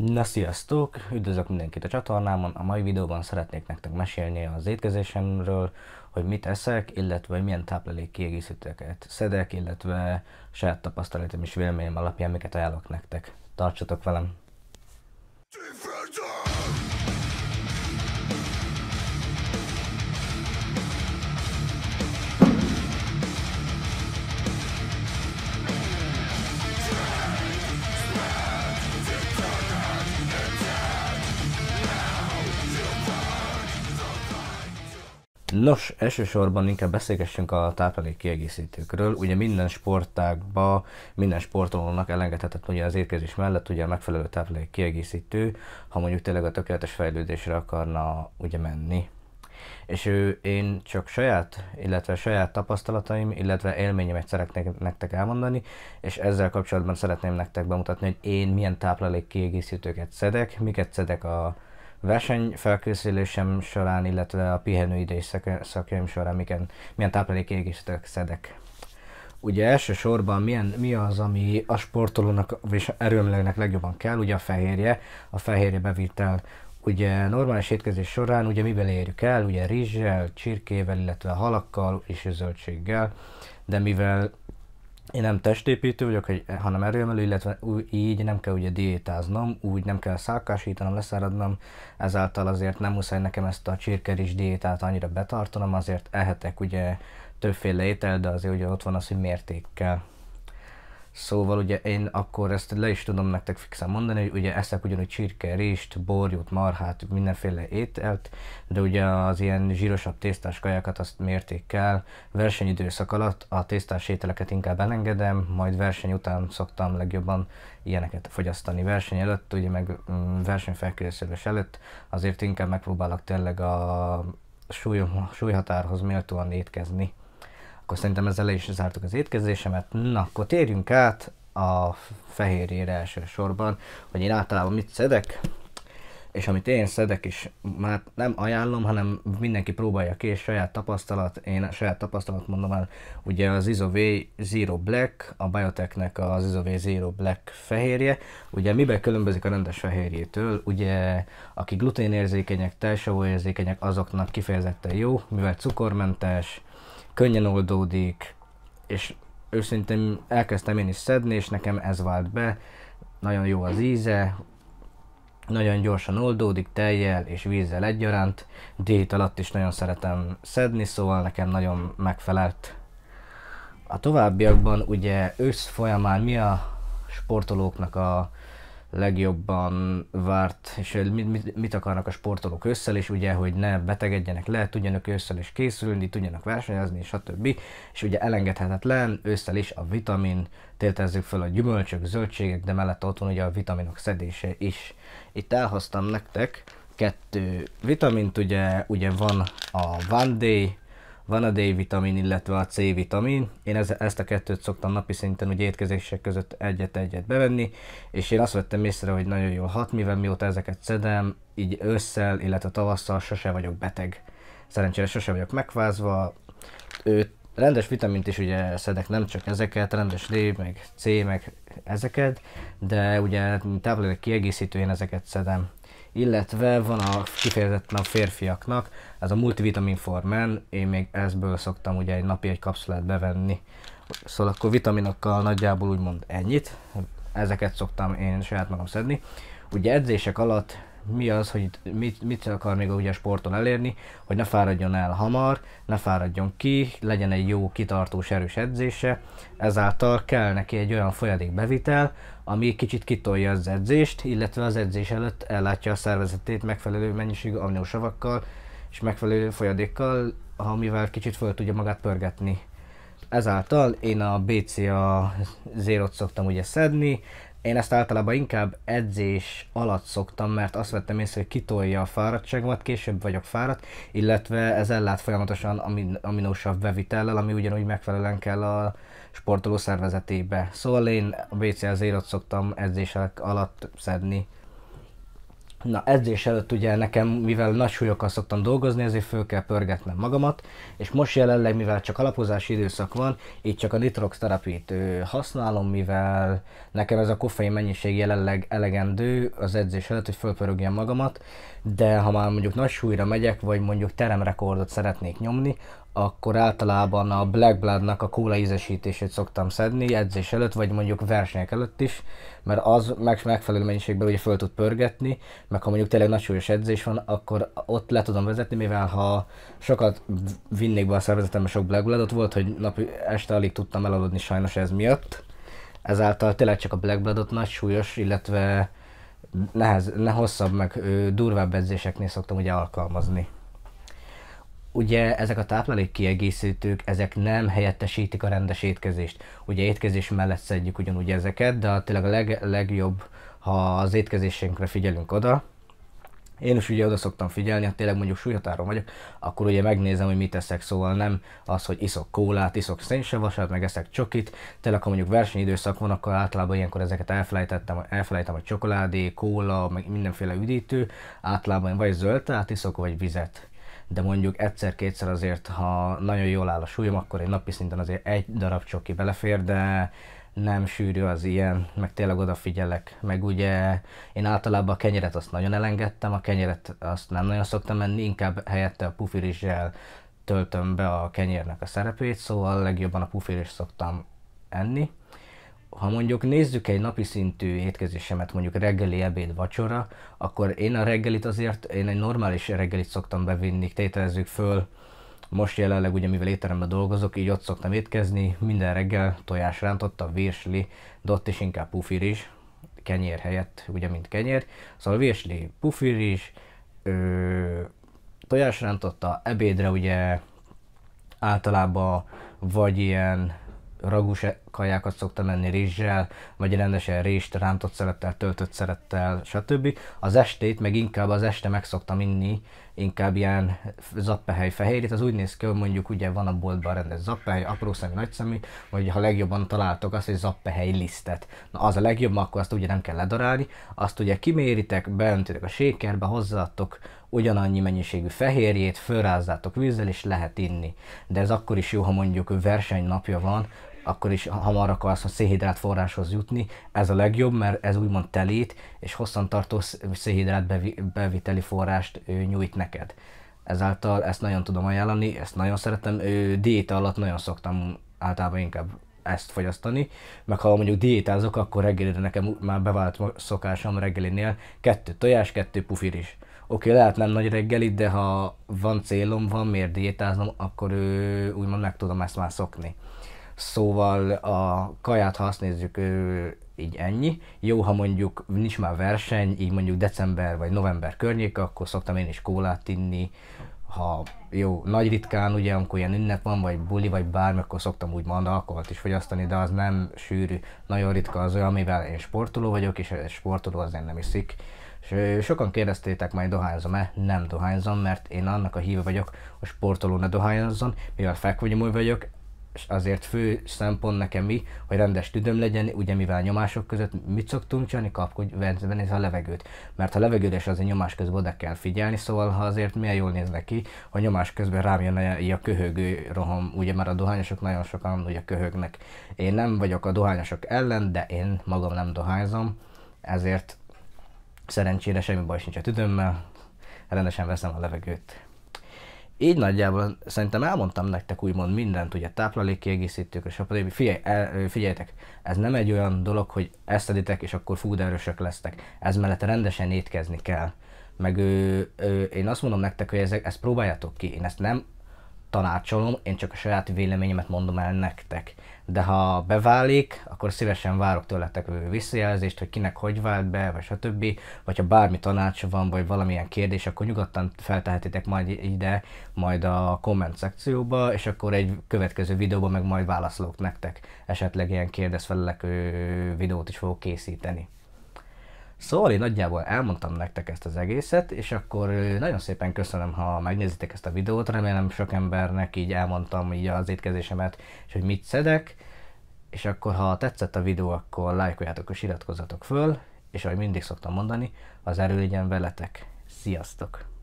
Na sziasztok! Üdvözlök mindenkit a csatornámon! A mai videóban szeretnék nektek mesélni az étkezésemről, hogy mit eszek, illetve milyen táplálék kiegészítőket szedek, illetve saját tapasztalatom és véleményem alapján miket ajánlok nektek. Tartsatok velem! Tűfő! Nos, elsősorban inkább beszélgessünk a táplálék kiegészítőkről. Ugye minden sportágban, minden sportolónak elengedhetetlen ugye az étkezés mellett ugye a megfelelő táplálék kiegészítő, ha mondjuk tényleg a tökéletes fejlődésre akarna ugye menni. És ő, én csak saját, illetve saját tapasztalataim, illetve élményemet szeretnék nektek elmondani, és ezzel kapcsolatban szeretném nektek bemutatni, hogy én milyen táplálék kiegészítőket szedek, miket szedek a felkészülésem során, illetve a pihenőidei szakjaim során milyen, milyen táplálékkiegészítők szedek. Ugye elsősorban milyen, mi az, ami a sportolónak és erőmlőnek legjobban kell, ugye a fehérje, a fehérje bevitel. Ugye normális étkezés során ugye mivel érjük el, ugye rizssel, csirkével, illetve halakkal és zöldséggel, de mivel én nem testépítő vagyok, hanem erőmelő, illetve így nem kell ugye diétáznom, úgy nem kell szákásítanom, leszáradnom, ezáltal azért nem muszáj nekem ezt a csirkeris diétát annyira betartanom, azért ehetek ugye többféle étel, de azért ugye ott van az, hogy mértékkel. Szóval ugye én akkor ezt le is tudom nektek fixen mondani, hogy ugye eszek ugyanúgy csirke, rést, borjút, marhát, mindenféle ételt, de ugye az ilyen zsírosabb tésztás kajákat azt mértékkel versenyidőszak alatt a tésztás ételeket inkább elengedem, majd verseny után szoktam legjobban ilyeneket fogyasztani. Verseny előtt, ugye meg mm, versenyfelkészülés előtt azért inkább megpróbálok tényleg a súly, súlyhatárhoz méltóan étkezni. Akkor szerintem ezzel le is zártuk az étkezésemet. Na, akkor térjünk át a fehérjére elsősorban, hogy én általában mit szedek, és amit én szedek is, már nem ajánlom, hanem mindenki próbálja ki, és saját tapasztalat, én saját tapasztalat mondom el, ugye az IsoV Zero Black, a Biotechnek az IsoV Zero Black fehérje, ugye miben különbözik a rendes fehérjétől, ugye aki gluténérzékenyek, tejsavó érzékenyek, azoknak kifejezetten jó, mivel cukormentes, könnyen oldódik, és őszintén elkezdtem én is szedni, és nekem ez vált be, nagyon jó az íze, nagyon gyorsan oldódik tejjel és vízzel egyaránt, diét alatt is nagyon szeretem szedni, szóval nekem nagyon megfelelt. A továbbiakban ugye ősz folyamán mi a sportolóknak a legjobban várt, és mit, mit, mit akarnak a sportolók ősszel, és ugye, hogy ne betegedjenek le, tudjanak ősszel is készülni, tudjanak versenyezni, stb. És ugye elengedhetetlen ősszel is a vitamin, tétezzük fel a gyümölcsök, zöldségek, de mellett ott van ugye a vitaminok szedése is. Itt elhoztam nektek kettő vitamint, ugye, ugye van a Vandé, Day, van a D-vitamin, illetve a C-vitamin. Én ez, ezt a kettőt szoktam napi szinten ugye étkezések között egyet-egyet bevenni, és én azt vettem észre, hogy nagyon jól hat, mivel mióta ezeket szedem, így ősszel, illetve tavasszal sose vagyok beteg. Szerencsére sose vagyok megfázva. Ő, rendes vitamint is ugye szedek, nem csak ezeket, rendes D, meg C, meg ezeket, de ugye táplálék kiegészítő én ezeket szedem illetve van a kifejezetten a férfiaknak, ez a multivitamin men, én még ezből szoktam ugye egy napi egy kapszulát bevenni. Szóval akkor vitaminokkal nagyjából úgymond ennyit, ezeket szoktam én saját magam szedni. Ugye edzések alatt mi az, hogy mit, mit akar még ugye a sporton elérni, hogy ne fáradjon el hamar, ne fáradjon ki, legyen egy jó, kitartós, erős edzése, ezáltal kell neki egy olyan folyadékbevitel, ami kicsit kitolja az edzést, illetve az edzés előtt ellátja a szervezetét megfelelő mennyiségű amniósavakkal és megfelelő folyadékkal, amivel kicsit föl tudja magát pörgetni ezáltal én a BCA zérot szoktam ugye szedni, én ezt általában inkább edzés alatt szoktam, mert azt vettem észre, hogy kitolja a fáradtságomat, később vagyok fáradt, illetve ez ellát folyamatosan amin- aminósabb bevitellel, ami ugyanúgy megfelelően kell a sportoló szervezetébe. Szóval én a BCL-zérot szoktam edzések alatt szedni. Na edzés előtt ugye nekem, mivel nagy súlyokkal szoktam dolgozni, ezért föl kell pörgetnem magamat, és most jelenleg, mivel csak alapozási időszak van, így csak a nitrox terapit használom, mivel nekem ez a koffein mennyiség jelenleg elegendő az edzés előtt, hogy fölpörögjem magamat, de ha már mondjuk nagy súlyra megyek, vagy mondjuk teremrekordot szeretnék nyomni, akkor általában a Black Bloodnak a kóla ízesítését szoktam szedni edzés előtt, vagy mondjuk versenyek előtt is, mert az meg megfelelő mennyiségben ugye föl tud pörgetni, meg ha mondjuk tényleg nagy súlyos edzés van, akkor ott le tudom vezetni, mivel ha sokat vinnék be a szervezetembe sok Black Bloodot, volt, hogy napi este alig tudtam elaludni sajnos ez miatt, ezáltal tényleg csak a Black Bloodot nagy súlyos, illetve nehez, ne hosszabb, meg ö, durvább edzéseknél szoktam ugye alkalmazni. Ugye ezek a táplálék kiegészítők, ezek nem helyettesítik a rendes étkezést. Ugye étkezés mellett szedjük ugyanúgy ezeket, de tényleg a leg, legjobb, ha az étkezésünkre figyelünk oda, én is ugye oda szoktam figyelni, ha tényleg mondjuk súlyhatáron vagyok, akkor ugye megnézem, hogy mit eszek, szóval nem az, hogy iszok kólát, iszok szénsavasat, meg eszek csokit. Tényleg, ha mondjuk versenyidőszak van, akkor általában ilyenkor ezeket elfelejtettem, elfelejtem a csokoládé, kóla, meg mindenféle üdítő. Általában vagy zöldtát iszok, vagy vizet de mondjuk egyszer-kétszer azért, ha nagyon jól áll a súlyom, akkor egy napi szinten azért egy darab csoki belefér, de nem sűrű az ilyen, meg tényleg odafigyelek. Meg ugye én általában a kenyeret azt nagyon elengedtem, a kenyeret azt nem nagyon szoktam menni, inkább helyette a pufirizsel töltöm be a kenyérnek a szerepét, szóval legjobban a pufirizs szoktam enni ha mondjuk nézzük egy napi szintű étkezésemet, mondjuk reggeli, ebéd, vacsora, akkor én a reggelit azért, én egy normális reggelit szoktam bevinni, tételezzük föl, most jelenleg ugye mivel étteremben dolgozok, így ott szoktam étkezni, minden reggel tojás rántotta, virsli, de ott is inkább is, kenyér helyett, ugye mint kenyér, szóval virsli, is, ö, tojás rántotta, ebédre ugye általában vagy ilyen ragús kajákat szoktam menni rizssel, vagy rendesen rizst, rántott szerettel, töltött szerettel, stb. Az estét meg inkább az este meg szoktam inni, inkább ilyen zappehely fehérjét, az úgy néz ki, hogy mondjuk ugye van a boltban rendes zappehely, apró szemű, nagy szemű, vagy ha legjobban találtok azt, hogy zappehely lisztet. Na az a legjobb, akkor azt ugye nem kell ledarálni, azt ugye kiméritek, beöntitek a sékerbe, hozzáadtok ugyanannyi mennyiségű fehérjét, fölrázzátok vízzel, és lehet inni. De ez akkor is jó, ha mondjuk versenynapja van, akkor is hamar akarsz a szénhidrát forráshoz jutni. Ez a legjobb, mert ez úgymond telít, és hosszantartó szénhidrát beviteli forrást nyújt neked. Ezáltal ezt nagyon tudom ajánlani, ezt nagyon szeretem. Diéta alatt nagyon szoktam általában inkább ezt fogyasztani, meg ha mondjuk diétázok, akkor reggelire nekem már bevált szokásom reggelinél kettő tojás, kettő pufir is. Oké, okay, lehet nem nagy reggelit, de ha van célom, van miért diétáznom, akkor úgymond meg tudom ezt már szokni. Szóval a kaját, ha azt nézzük, ő így ennyi. Jó, ha mondjuk nincs már verseny, így mondjuk december vagy november környék, akkor szoktam én is kólát inni. Ha jó, nagy ritkán, ugye, amikor ilyen ünnep van, vagy buli, vagy bármi, akkor szoktam úgy mondani alkoholt is fogyasztani, de az nem sűrű. Nagyon ritka az olyan, amivel én sportoló vagyok, és sportoló azért nem iszik. És sokan kérdeztétek majd dohányzom-e, nem dohányzom, mert én annak a híve vagyok, a ne dohányozzon, mivel fekvőgyomú vagyok, és azért fő szempont nekem mi, hogy rendes tüdöm legyen, ugye mivel a nyomások között mit szoktunk csinálni, kapkodj, venni a levegőt. Mert a és az azért nyomás közben oda kell figyelni, szóval ha azért milyen jól néz neki, hogy nyomás közben rám jön a, a köhögő roham, ugye már a dohányosok nagyon sokan ugye köhögnek. Én nem vagyok a dohányosok ellen, de én magam nem dohányzom, ezért szerencsére semmi baj sincs a tüdőmmel, rendesen veszem a levegőt így nagyjából szerintem elmondtam nektek úgymond mindent, ugye táplálékkiegészítőkről, és Figyelj, el, figyeljetek, ez nem egy olyan dolog, hogy ezt editek, és akkor fúderősök erősök lesztek. Ez mellett rendesen étkezni kell. Meg ő, ő, én azt mondom nektek, hogy ezek, ezt próbáljátok ki. Én ezt nem tanácsolom, én csak a saját véleményemet mondom el nektek. De ha beválik, akkor szívesen várok tőletek visszajelzést, hogy kinek hogy vált be, vagy stb. Vagy ha bármi tanács van, vagy valamilyen kérdés, akkor nyugodtan feltehetitek majd ide, majd a komment szekcióba, és akkor egy következő videóban meg majd válaszolok nektek. Esetleg ilyen kérdezfelelek videót is fogok készíteni. Szóval én nagyjából elmondtam nektek ezt az egészet, és akkor nagyon szépen köszönöm, ha megnézitek ezt a videót, remélem sok embernek így elmondtam így az étkezésemet, és hogy mit szedek, és akkor ha tetszett a videó, akkor lájkoljátok és iratkozzatok föl, és ahogy mindig szoktam mondani, az erő legyen veletek. Sziasztok!